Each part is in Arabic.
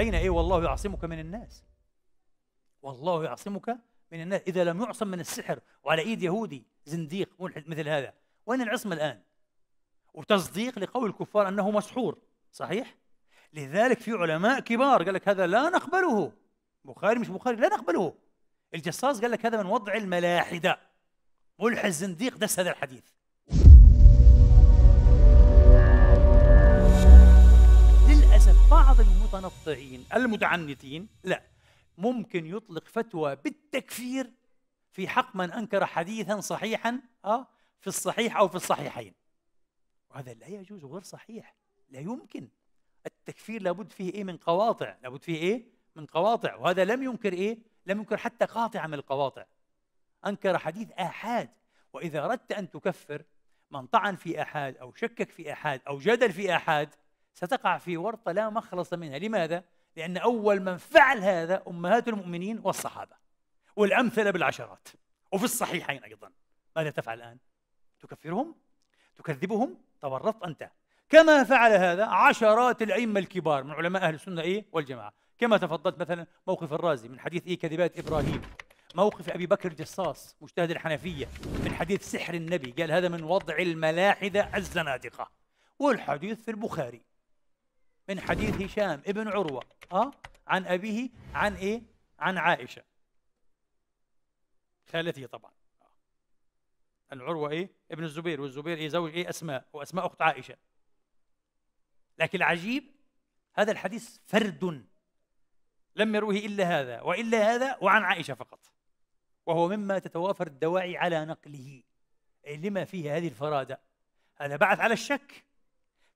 أين إيه والله يعصمك من الناس والله يعصمك من الناس إذا لم يعصم من السحر وعلى إيد يهودي زنديق ملحد مثل هذا وين العصمة الآن وتصديق لقول الكفار أنه مسحور صحيح لذلك في علماء كبار قال لك هذا لا نقبله بخاري مش بخاري لا نقبله الجصاص قال لك هذا من وضع الملاحدة ملحد زنديق دس هذا الحديث المتنطعين المتعنتين لا ممكن يطلق فتوى بالتكفير في حق من انكر حديثا صحيحا آه، في الصحيح او في الصحيحين وهذا لا يجوز غير صحيح لا يمكن التكفير لابد فيه ايه من قواطع لابد فيه ايه من قواطع وهذا لم ينكر ايه لم ينكر حتى قاطع من القواطع انكر حديث احاد واذا اردت ان تكفر من طعن في احاد او شكك في احاد او جدل في احاد ستقع في ورطة لا مخلص منها لماذا؟ لأن أول من فعل هذا أمهات المؤمنين والصحابة والأمثلة بالعشرات وفي الصحيحين أيضا ماذا تفعل الآن؟ تكفرهم؟ تكذبهم؟ تورطت أنت كما فعل هذا عشرات الأئمة الكبار من علماء أهل السنة إيه والجماعة كما تفضلت مثلا موقف الرازي من حديث إيه كذبات إبراهيم موقف أبي بكر جصاص مجتهد الحنفية من حديث سحر النبي قال هذا من وضع الملاحدة الزنادقة والحديث في البخاري من حديث هشام ابن عروة أه؟ عن أبيه عن إيه؟ عن عائشة خالته طبعا العروة إيه؟ ابن الزبير والزبير إيه زوج إيه أسماء وأسماء أخت عائشة لكن العجيب هذا الحديث فرد لم يروه إلا هذا وإلا هذا وعن عائشة فقط وهو مما تتوافر الدواعي على نقله أي لما فيه هذه الفرادة هذا بعث على الشك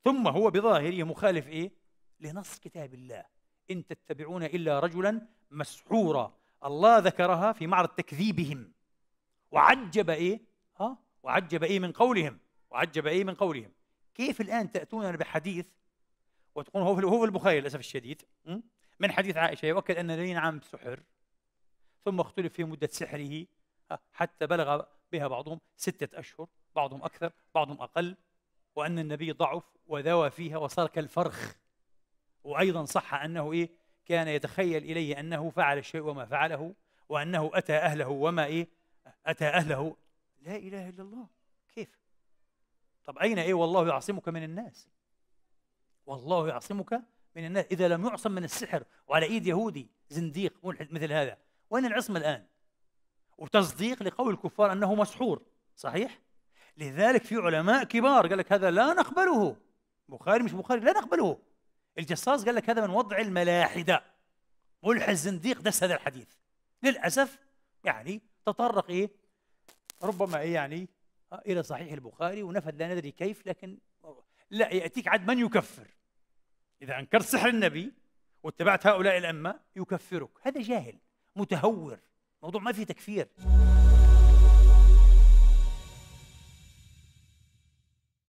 ثم هو بظاهره مخالف إيه لنص كتاب الله إن تتبعون إلا رجلا مسحورا الله ذكرها في معرض تكذيبهم وعجب إيه؟ ها؟ وعجب إيه من قولهم وعجب إيه من قولهم كيف الآن تأتوننا بحديث وتقولون هو في هو في البخاري للأسف الشديد من حديث عائشة يؤكد أن الذين عام سحر ثم اختلف في مدة سحره حتى بلغ بها بعضهم ستة أشهر بعضهم أكثر بعضهم أقل وأن النبي ضعف وذوى فيها وصار كالفرخ وأيضا صح أنه إيه كان يتخيل إليه أنه فعل الشيء وما فعله وأنه أتى أهله وما إيه أتى أهله لا إله إلا الله كيف طب أين إيه والله يعصمك من الناس والله يعصمك من الناس إذا لم يعصم من السحر وعلى إيد يهودي زنديق ملحد مثل هذا وين العصمة الآن وتصديق لقول الكفار أنه مسحور صحيح لذلك في علماء كبار قال لك هذا لا نقبله بخاري مش بخاري لا نقبله الجصاص قال لك هذا من وضع الملاحده ملح الزنديق دس هذا الحديث للاسف يعني تطرق ايه ربما إيه يعني الى صحيح البخاري ونفذ لا ندري كيف لكن لا ياتيك عد من يكفر اذا انكرت سحر النبي واتبعت هؤلاء الامه يكفرك هذا جاهل متهور موضوع ما فيه تكفير